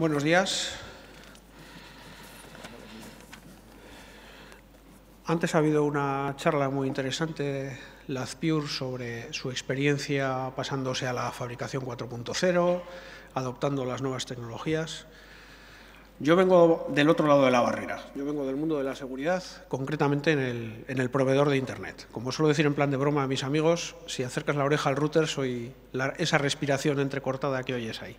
buenos días. Antes ha habido una charla muy interesante, Lazpiur, sobre su experiencia pasándose a la fabricación 4.0, adoptando las nuevas tecnologías. Yo vengo del otro lado de la barrera. Yo vengo del mundo de la seguridad, concretamente en el, proveedor de Internet. Como suelo decir en plan de broma a mis amigos, si acercas la oreja al router, soy esa respiración entrecortada que oyes ahí.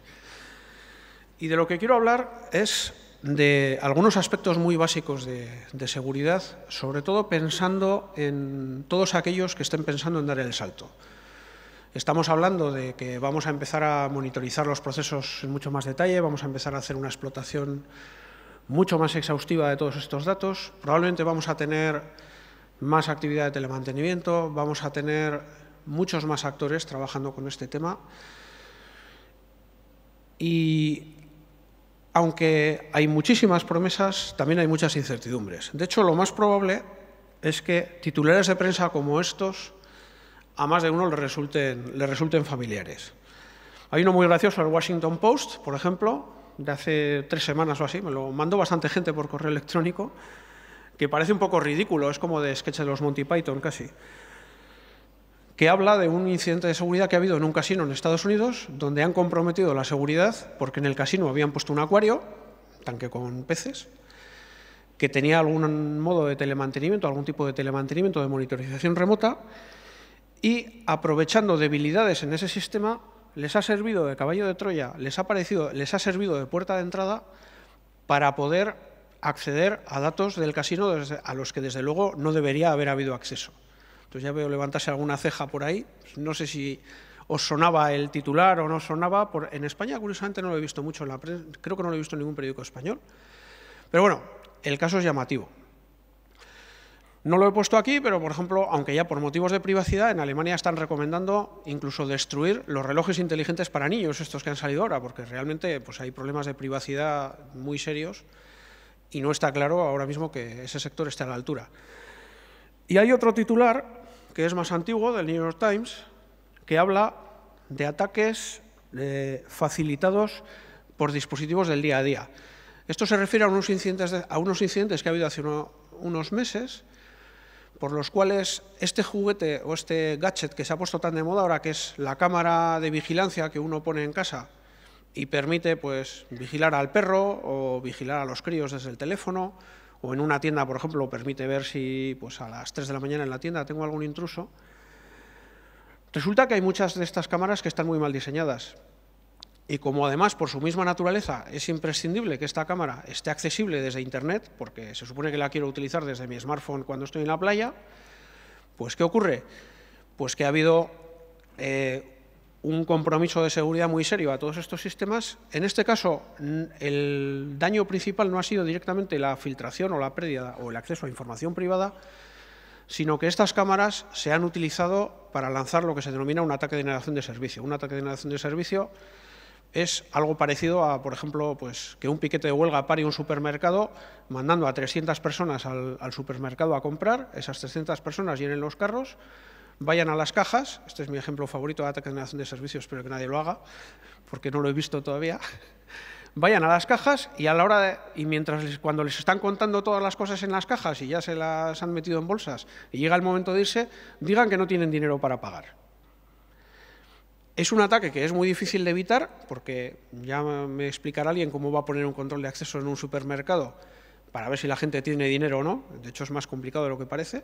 Y de lo que quiero hablar es de algunos aspectos muy básicos de, seguridad, sobre todo pensando en todos aquellos que estén pensando en dar el salto. Estamos hablando de que vamos a empezar a monitorizar los procesos en mucho más detalle, vamos a empezar a hacer una explotación mucho más exhaustiva de todos estos datos, probablemente vamos a tener más actividad de telemantenimiento, vamos a tener muchos más actores trabajando con este tema. Y aunque hay muchísimas promesas, también hay muchas incertidumbres. De hecho, lo más probable es que titulares de prensa como estos a más de uno le resulten, resulten familiares. Hay uno muy gracioso, el Washington Post, por ejemplo, de hace tres semanas o así, me lo mandó bastante gente por correo electrónico, que parece un poco ridículo, es como de sketch de los Monty Python casi que habla de un incidente de seguridad que ha habido en un casino en Estados Unidos, donde han comprometido la seguridad porque en el casino habían puesto un acuario, tanque con peces, que tenía algún modo de telemantenimiento, algún tipo de telemantenimiento de monitorización remota, y aprovechando debilidades en ese sistema, les ha servido de caballo de Troya, les ha, parecido, les ha servido de puerta de entrada para poder acceder a datos del casino a los que desde luego no debería haber habido acceso. Entonces ya veo levantarse alguna ceja por ahí. No sé si os sonaba el titular o no sonaba. en España, curiosamente, no lo he visto mucho en la prensa. Creo que no lo he visto en ningún periódico español. Pero bueno, el caso es llamativo. No lo he puesto aquí, pero por ejemplo, aunque ya por motivos de privacidad, en Alemania están recomendando incluso destruir los relojes inteligentes para niños, estos que han salido ahora, porque realmente pues, hay problemas de privacidad muy serios y no está claro ahora mismo que ese sector esté a la altura. Y hay otro titular que es más antiguo, del New York Times, que habla de ataques eh, facilitados por dispositivos del día a día. Esto se refiere a unos incidentes, a unos incidentes que ha habido hace unos meses, por los cuales este juguete o este gadget que se ha puesto tan de moda ahora, que es la cámara de vigilancia que uno pone en casa y permite pues, vigilar al perro o vigilar a los críos desde el teléfono, o en una tienda, por ejemplo, permite ver si pues, a las 3 de la mañana en la tienda tengo algún intruso. Resulta que hay muchas de estas cámaras que están muy mal diseñadas. Y como además por su misma naturaleza es imprescindible que esta cámara esté accesible desde Internet, porque se supone que la quiero utilizar desde mi smartphone cuando estoy en la playa, pues ¿qué ocurre? Pues que ha habido eh, un compromiso de seguridad muy serio a todos estos sistemas. En este caso, el daño principal no ha sido directamente la filtración o la pérdida o el acceso a información privada, sino que estas cámaras se han utilizado para lanzar lo que se denomina un ataque de negación de servicio. Un ataque de negación de servicio es algo parecido a, por ejemplo, pues, que un piquete de huelga pare un supermercado mandando a 300 personas al, al supermercado a comprar, esas 300 personas llenen los carros vayan a las cajas, este es mi ejemplo favorito de ataque de de servicios, espero que nadie lo haga, porque no lo he visto todavía, vayan a las cajas y a la hora y mientras cuando les están contando todas las cosas en las cajas y ya se las han metido en bolsas y llega el momento de irse, digan que no tienen dinero para pagar. Es un ataque que es muy difícil de evitar porque ya me explicará alguien cómo va a poner un control de acceso en un supermercado para ver si la gente tiene dinero o no. De hecho es más complicado de lo que parece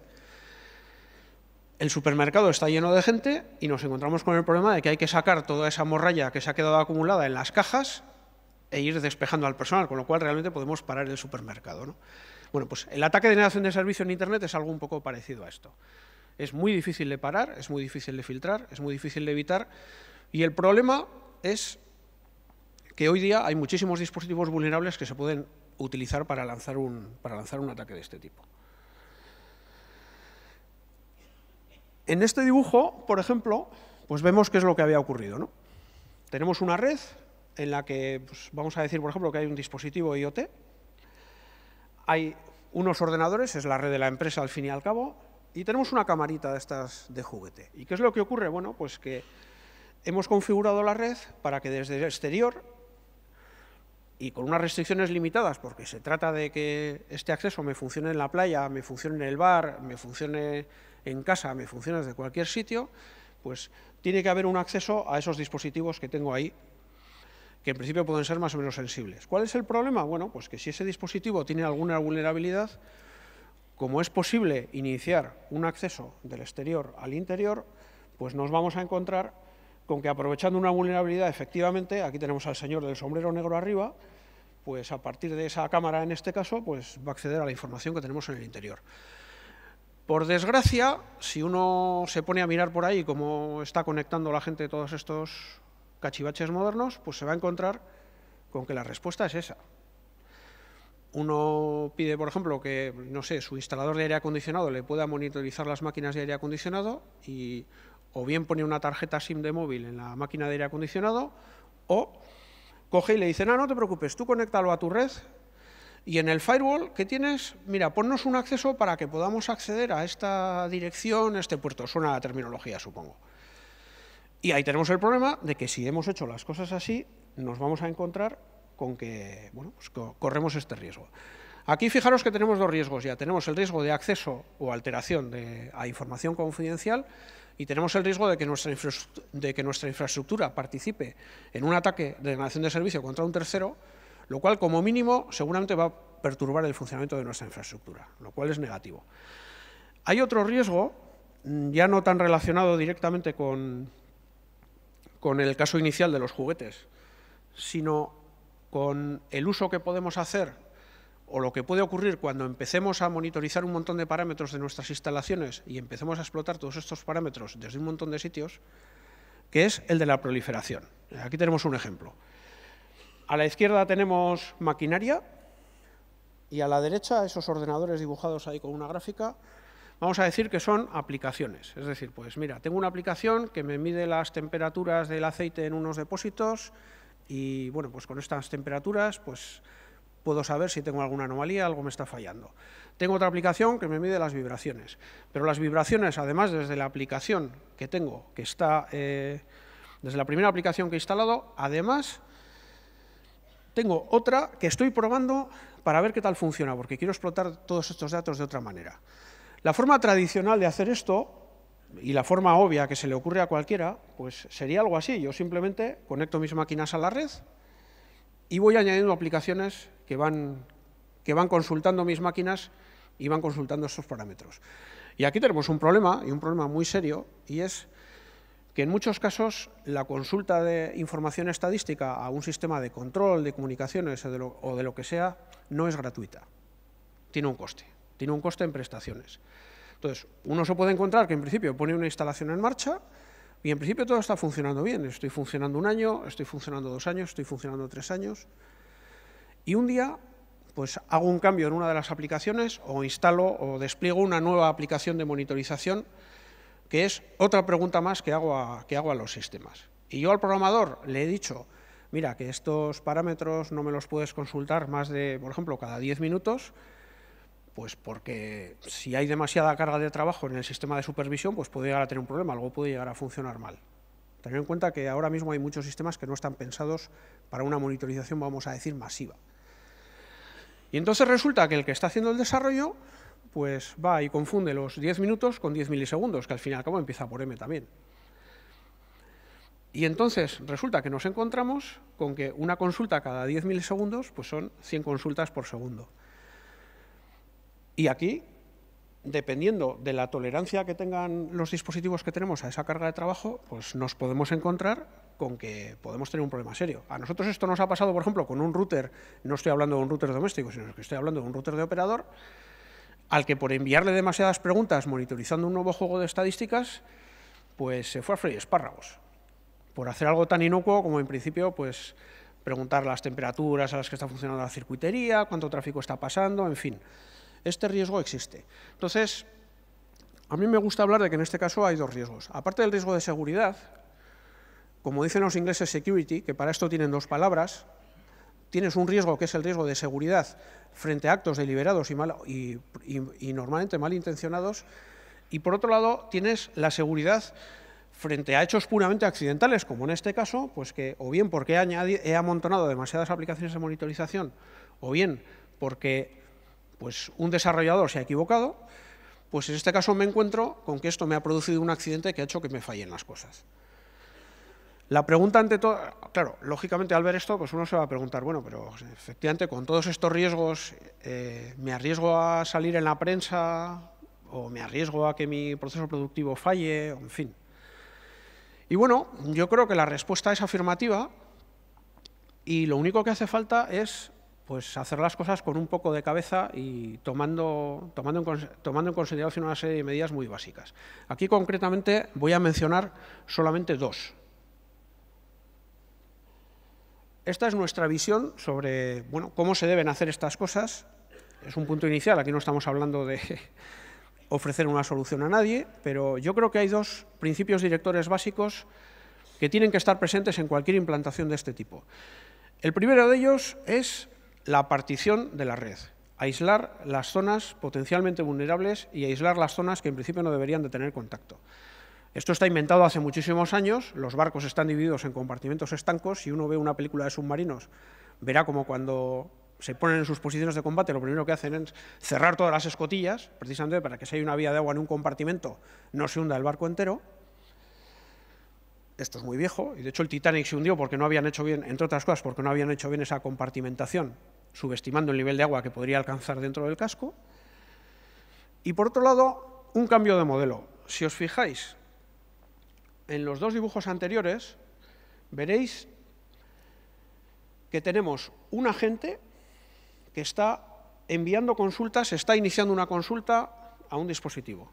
el supermercado está lleno de gente y nos encontramos con el problema de que hay que sacar toda esa morralla que se ha quedado acumulada en las cajas e ir despejando al personal, con lo cual realmente podemos parar el supermercado. Bueno, pues el ataque de negación de servicio en Internet es algo un poco parecido a esto. Es muy difícil de parar, es muy difícil de filtrar, es muy difícil de evitar y el problema es que hoy día hay muchísimos dispositivos vulnerables que se pueden utilizar para lanzar un, para lanzar un ataque de este tipo. En este dibujo, por ejemplo, pues vemos qué es lo que había ocurrido. Tenemos una red en la que pues, vamos a decir, por ejemplo, que hay un dispositivo IoT, hay unos ordenadores, es la red de la empresa al fin y al cabo, y tenemos una camarita de estas de juguete. ¿Y qué es lo que ocurre? Bueno, pues que hemos configurado la red para que desde el exterior y con unas restricciones limitadas, porque se trata de que este acceso me funcione en la playa, me funcione en el bar, me funcione en casa me funciona desde cualquier sitio, pues tiene que haber un acceso a esos dispositivos que tengo ahí, que en principio pueden ser más o menos sensibles. ¿Cuál es el problema? Bueno, pues que si ese dispositivo tiene alguna vulnerabilidad, como es posible iniciar un acceso del exterior al interior, pues nos vamos a encontrar con que aprovechando una vulnerabilidad, efectivamente, aquí tenemos al señor del sombrero negro arriba, pues a partir de esa cámara en este caso, pues va a acceder a la información que tenemos en el interior. Por desgracia, si uno se pone a mirar por ahí cómo está conectando la gente todos estos cachivaches modernos, pues se va a encontrar con que la respuesta es esa. Uno pide, por ejemplo, que, no sé, su instalador de aire acondicionado le pueda monitorizar las máquinas de aire acondicionado y o bien pone una tarjeta SIM de móvil en la máquina de aire acondicionado o coge y le dice, no, no te preocupes, tú conéctalo a tu red y en el firewall ¿qué tienes, mira, ponnos un acceso para que podamos acceder a esta dirección, este puerto. Suena la terminología, supongo. Y ahí tenemos el problema de que si hemos hecho las cosas así, nos vamos a encontrar con que bueno, pues corremos este riesgo. Aquí fijaros que tenemos dos riesgos ya. Tenemos el riesgo de acceso o alteración de, a información confidencial y tenemos el riesgo de que, nuestra de que nuestra infraestructura participe en un ataque de denegación de servicio contra un tercero lo cual como mínimo seguramente va a perturbar el funcionamiento de nuestra infraestructura, lo cual es negativo. Hay otro riesgo, mm, ya no tan relacionado directamente con, con el caso inicial de los juguetes, sino con el uso que podemos hacer o lo que puede ocurrir cuando empecemos a monitorizar un montón de parámetros de nuestras instalaciones y empecemos a explotar todos estos parámetros desde un montón de sitios, que es el de la proliferación. Aquí tenemos un ejemplo. A la izquierda tenemos maquinaria y a la derecha esos ordenadores dibujados ahí con una gráfica. Vamos a decir que son aplicaciones, es decir, pues mira, tengo una aplicación que me mide las temperaturas del aceite en unos depósitos y bueno, pues con estas temperaturas pues puedo saber si tengo alguna anomalía, algo me está fallando. Tengo otra aplicación que me mide las vibraciones, pero las vibraciones, además, desde la aplicación que tengo, que está, eh, desde la primera aplicación que he instalado, además tengo otra que estoy probando para ver qué tal funciona, porque quiero explotar todos estos datos de otra manera. La forma tradicional de hacer esto, y la forma obvia que se le ocurre a cualquiera, pues sería algo así. Yo simplemente conecto mis máquinas a la red y voy añadiendo aplicaciones que van, que van consultando mis máquinas y van consultando estos parámetros. Y aquí tenemos un problema, y un problema muy serio, y es que en muchos casos la consulta de información estadística a un sistema de control, de comunicaciones o de lo, que sea, no es gratuita. Tiene un coste, tiene un coste en prestaciones. Entonces, uno se puede encontrar que en principio pone una instalación en marcha y en principio todo está funcionando bien. Estoy funcionando un año, estoy funcionando dos años, estoy funcionando tres años. Y un día, pues hago un cambio en una de las aplicaciones o instalo o despliego una nueva aplicación de monitorización que es otra pregunta más que hago a, que hago a los sistemas. Y yo al programador le he dicho, mira, que estos parámetros no me los puedes consultar más de, por ejemplo, cada 10 minutos, pues porque si hay demasiada carga de trabajo en el sistema de supervisión, pues puede llegar a tener un problema, algo puede llegar a funcionar mal. Tener en cuenta que ahora mismo hay muchos sistemas que no están pensados para una monitorización, vamos a decir, masiva. Y entonces resulta que el que está haciendo el desarrollo pues va y confunde los 10 minutos con 10 milisegundos, que al fin y al cabo empieza por m también. Y entonces resulta que nos encontramos con que una consulta cada 10 milisegundos pues son 100 consultas por segundo. Y aquí, dependiendo de la tolerancia que tengan los dispositivos que tenemos a esa carga de trabajo, pues nos podemos encontrar con que podemos tener un problema serio. A nosotros esto nos ha pasado, por ejemplo, con un router, no estoy hablando de un router doméstico, sino que estoy hablando de un router de operador, al que por enviarle demasiadas preguntas monitorizando un nuevo juego de estadísticas, pues se fue a freír espárragos. Por hacer algo tan inocuo como en principio, pues preguntar las temperaturas a las que está funcionando la circuitería, cuánto tráfico está pasando, en fin. Este riesgo existe. Entonces, a mí me gusta hablar de que en este caso hay dos riesgos. Aparte del riesgo de seguridad, como dicen los ingleses security, que para esto tienen dos palabras, tienes un riesgo que es el riesgo de seguridad frente a actos deliberados y, normalmente malintencionados, y por otro lado tienes la seguridad frente a hechos puramente accidentales, como en este caso, pues que o bien porque he, amontonado demasiadas aplicaciones de monitorización, o bien porque pues, un desarrollador se ha equivocado, pues en este caso me encuentro con que esto me ha producido un accidente que ha hecho que me fallen las cosas. La pregunta ante todo, claro, lógicamente al ver esto, pues uno se va a preguntar, bueno, pero pues, efectivamente con todos estos riesgos, eh, ¿me arriesgo a salir en la prensa? ¿O me arriesgo a que mi proceso productivo falle? en fin. Y bueno, yo creo que la respuesta es afirmativa y lo único que hace falta es pues hacer las cosas con un poco de cabeza y tomando, tomando, tomando en consideración una serie de medidas muy básicas. Aquí concretamente voy a mencionar solamente dos esta es nuestra visión sobre bueno, cómo se deben hacer estas cosas. Es un punto inicial, aquí no estamos hablando de ofrecer una solución a nadie, pero yo creo que hay dos principios directores básicos que tienen que estar presentes en cualquier implantación de este tipo. El primero de ellos es la partición de la red, aislar las zonas potencialmente vulnerables y aislar las zonas que en principio no deberían de tener contacto. Esto está inventado hace muchísimos años, los barcos están divididos en compartimentos estancos, si uno ve una película de submarinos, verá como cuando se ponen en sus posiciones de combate, lo primero que hacen es cerrar todas las escotillas, precisamente para que si hay una vía de agua en un compartimento no se hunda el barco entero. Esto es muy viejo, y de hecho el Titanic se hundió porque no habían hecho bien, entre otras cosas, porque no habían hecho bien esa compartimentación, subestimando el nivel de agua que podría alcanzar dentro del casco. Y por otro lado, un cambio de modelo. Si os fijáis, en los dos dibujos anteriores, veréis que tenemos un agente que está enviando consultas, está iniciando una consulta a un dispositivo.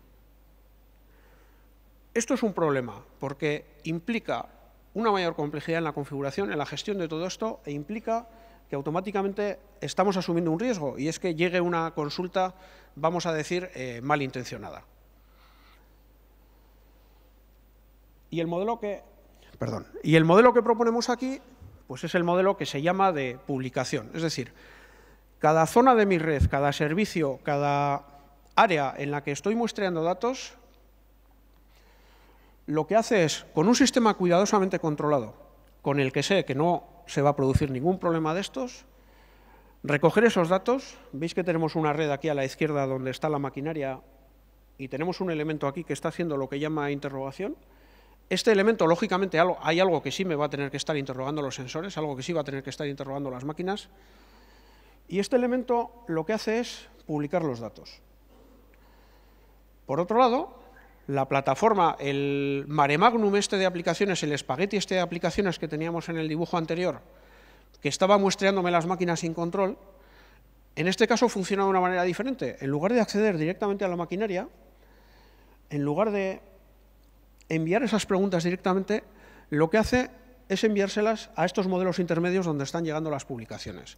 Esto es un problema porque implica una mayor complejidad en la configuración, en la gestión de todo esto e implica que automáticamente estamos asumiendo un riesgo y es que llegue una consulta, vamos a decir, eh, malintencionada. Y el modelo que, perdón, y el modelo que proponemos aquí pues es el modelo que se llama de publicación. Es decir, cada zona de mi red, cada servicio, cada área en la que estoy muestreando datos, lo que hace es, con un sistema cuidadosamente controlado, con el que sé que no se va a producir ningún problema de estos, recoger esos datos. Veis que tenemos una red aquí a la izquierda donde está la maquinaria y tenemos un elemento aquí que está haciendo lo que llama interrogación. Este elemento, lógicamente, hay algo que sí me va a tener que estar interrogando los sensores, algo que sí va a tener que estar interrogando las máquinas, y este elemento lo que hace es publicar los datos. Por otro lado, la plataforma, el mare magnum este de aplicaciones, el espagueti este de aplicaciones que teníamos en el dibujo anterior, que estaba muestreándome las máquinas sin control, en este caso funciona de una manera diferente. En lugar de acceder directamente a la maquinaria, en lugar de enviar esas preguntas directamente lo que hace es enviárselas a estos modelos intermedios donde están llegando las publicaciones,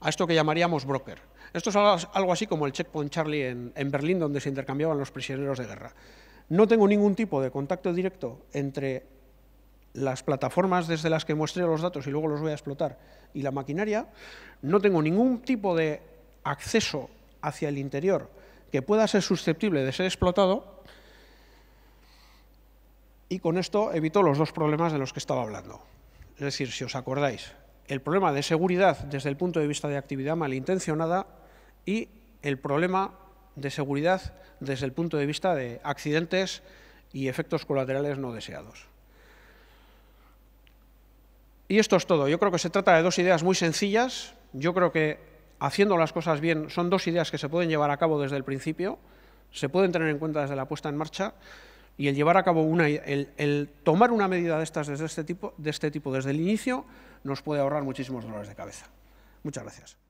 a esto que llamaríamos broker. Esto es algo así como el Checkpoint Charlie en, Berlín, donde se intercambiaban los prisioneros de guerra. No tengo ningún tipo de contacto directo entre las plataformas desde las que muestre los datos y luego los voy a explotar y la maquinaria, no tengo ningún tipo de acceso hacia el interior que pueda ser susceptible de ser explotado y con esto evitó los dos problemas de los que estaba hablando. Es decir, si os acordáis, el problema de seguridad desde el punto de vista de actividad malintencionada y el problema de seguridad desde el punto de vista de accidentes y efectos colaterales no deseados. Y esto es todo. Yo creo que se trata de dos ideas muy sencillas. Yo creo que haciendo las cosas bien son dos ideas que se pueden llevar a cabo desde el principio, se pueden tener en cuenta desde la puesta en marcha y el llevar a cabo una, el, tomar una medida de estas desde este tipo, de este tipo desde el inicio nos puede ahorrar muchísimos dolores de cabeza. Muchas gracias.